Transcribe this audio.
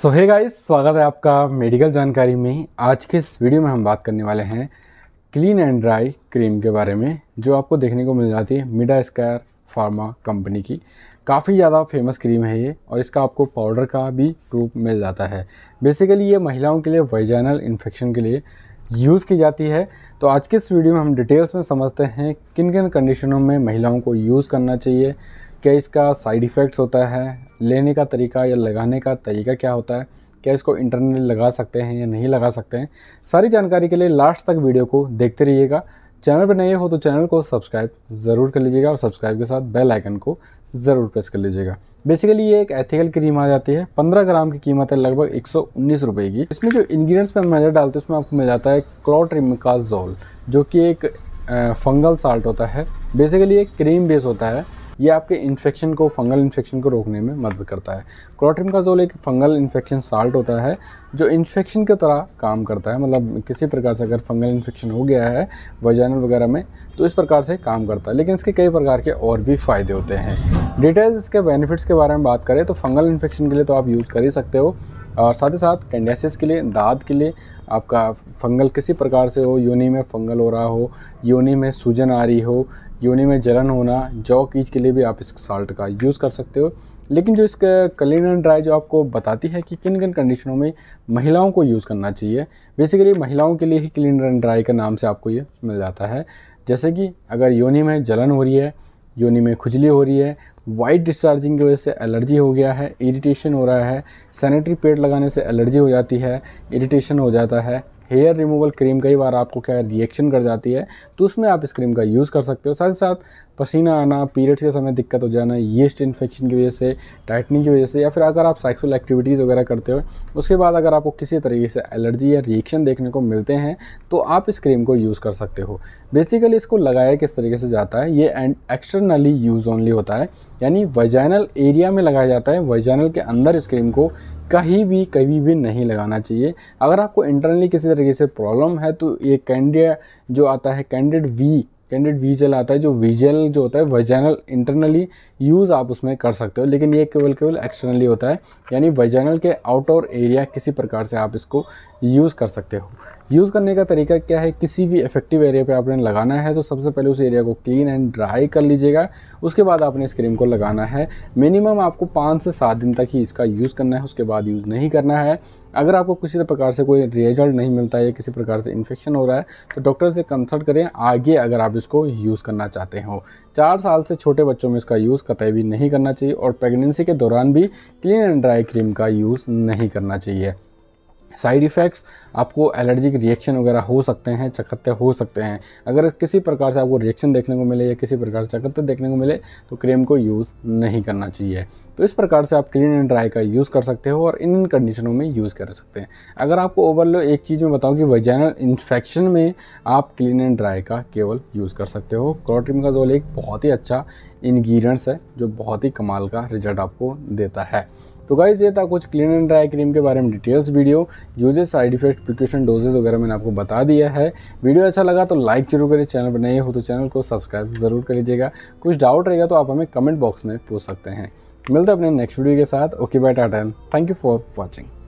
सोहे गाइस स्वागत है आपका मेडिकल जानकारी में आज के इस वीडियो में हम बात करने वाले हैं क्लीन एंड ड्राई क्रीम के बारे में जो आपको देखने को मिल जाती है मिडा स्क्वायर फार्मा कंपनी की काफ़ी ज़्यादा फेमस क्रीम है ये और इसका आपको पाउडर का भी रूप मिल जाता है बेसिकली ये महिलाओं के लिए वाइजानल इन्फेक्शन के लिए यूज़ की जाती है तो आज के इस वीडियो में हम डिटेल्स में समझते हैं किन किन कंडीशनों में महिलाओं को यूज़ करना चाहिए क्या इसका साइड इफ़ेक्ट्स होता है लेने का तरीका या लगाने का तरीका क्या होता है क्या इसको इंटरनेट लगा सकते हैं या नहीं लगा सकते हैं सारी जानकारी के लिए लास्ट तक वीडियो को देखते रहिएगा चैनल पर नए हो तो चैनल को सब्सक्राइब ज़रूर कर लीजिएगा और सब्सक्राइब के साथ बेल आइकन को ज़रूर प्रेस कर लीजिएगा बेसिकली ये एक एथिकल क्रीम आ जाती है 15 ग्राम की कीमत है लगभग एक सौ की इसमें जो इंग्रेडिएंट्स पर नज़र डालते हैं उसमें आपको मिल जाता है क्लोट्रिमिकाजोल जो कि एक फंगल साल्ट होता है बेसिकली एक क्रीम बेस होता है ये आपके इन्फेक्शन को फंगल इन्फेक्शन को रोकने में मदद करता है जोल एक फंगल इन्फेक्शन साल्ट होता है जो इन्फेक्शन की तरह काम करता है मतलब किसी प्रकार से अगर फंगल इन्फेक्शन हो गया है वजैनल वगैरह में तो इस प्रकार से काम करता है लेकिन इसके कई प्रकार के और भी फ़ायदे होते हैं डिटेल्स इसके बेनिफिट्स के बारे में बात करें तो फंगल इन्फेक्शन के लिए तो आप यूज़ कर ही सकते हो और साथ ही साथ कैंडियासिस के लिए दाद के लिए आपका फंगल किसी प्रकार से हो योनि में फंगल हो रहा हो योनि में सूजन आ रही हो योनि में जलन होना जौ कीच के लिए भी आप इस साल्ट का यूज़ कर सकते हो लेकिन जो इसका एंड ड्राई जो आपको बताती है कि किन किन कंडीशनों में महिलाओं को यूज़ करना चाहिए बेसिकली महिलाओं के लिए ही क्लीन एंड ड्राई के नाम से आपको ये मिल जाता है जैसे कि अगर योनि में जलन हो रही है योनि में खुजली हो रही है वाइट डिस्चार्जिंग की वजह से एलर्जी हो गया है इरिटेशन हो रहा है सैनिटरी पेड लगाने से एलर्जी हो जाती है इरिटेशन हो जाता है हेयर रिमूवल क्रीम कई बार आपको क्या रिएक्शन कर जाती है तो उसमें आप इस क्रीम का यूज़ कर सकते हो साथ ही साथ पसीना आना पीरियड्स के समय दिक्कत हो जाना येस्ट इन्फेक्शन की वजह से टाइटनिंग की वजह से या फिर अगर आप सेक्सुअल एक्टिविटीज़ वगैरह करते हो उसके बाद अगर आपको किसी तरीके से एलर्जी या रिएक्शन देखने को मिलते हैं तो आप इस क्रीम को यूज़ कर सकते हो बेसिकली इसको लगाया किस तरीके से जाता है ये एंड एक्सटर्नली यूज़ ओनली होता है यानी वजैनल एरिया में लगाया जाता है वजैनल के अंदर इस क्रीम को कहीं भी कभी भी नहीं लगाना चाहिए अगर आपको इंटरनली किसी तरीके से प्रॉब्लम है तो ये कैंडिडेट जो आता है कैंडिडेट वी कैंडिडेट वीजल आता है जो वीजल जो होता है वजैनल इंटरनली यूज़ आप उसमें कर सकते हो लेकिन ये केवल केवल एक्सटर्नली होता है यानी वजैनल के आउटडोर एरिया किसी प्रकार से आप इसको यूज़ कर सकते हो यूज़ करने का तरीका क्या है किसी भी इफेक्टिव एरिया पे आपने लगाना है तो सबसे पहले उस एरिया को क्लीन एंड ड्राई कर लीजिएगा उसके बाद आपने इस क्रीम को लगाना है मिनिमम आपको पाँच से सात दिन तक ही इसका यूज़ करना है उसके बाद यूज़ नहीं करना है अगर आपको किसी प्रकार से कोई रिजल्ट नहीं मिलता है या किसी प्रकार से इन्फेक्शन हो रहा है तो डॉक्टर से कंसल्ट करें आगे अगर आप इसको यूज़ करना चाहते हो चार साल से छोटे बच्चों में इसका यूज़ कतई भी नहीं करना चाहिए और प्रेगनेंसी के दौरान भी क्लीन एंड ड्राई क्रीम का यूज़ नहीं करना चाहिए साइड इफ़ेक्ट्स आपको एलर्जिक रिएक्शन वगैरह हो सकते हैं चकत्ते हो सकते हैं अगर किसी प्रकार से आपको रिएक्शन देखने को मिले या किसी प्रकार से चकत्ते देखने को मिले तो क्रीम को यूज़ नहीं करना चाहिए तो इस प्रकार से आप क्लीन एंड ड्राई का यूज़ कर सकते हो और इन इन कंडीशनों में यूज़ कर सकते हैं अगर आपको ओवरलो एक चीज़ में बताऊँ कि वजैनल इन्फेक्शन में आप क्लीन एंड ड्राई का केवल यूज़ कर सकते हो का जोल एक बहुत ही अच्छा इन्ग्रीडियंट्स है जो बहुत ही कमाल का रिजल्ट आपको देता है तो गाइज ये था कुछ क्लीन एंड ड्राई क्रीम के बारे में details video uses side effect precaution dosages वगैरह मैंने आपको बता दिया है वीडियो अच्छा लगा तो लाइक जरूर करें चैनल पर नए हो तो चैनल को सब्सक्राइब ज़रूर कर लीजिएगा कुछ डाउट रहेगा तो आप हमें कमेंट बॉक्स में पूछ सकते हैं मिलते हैं अपने नेक्स्ट वीडियो के साथ ओके बाय टाटा थैंक यू फॉर वॉचिंग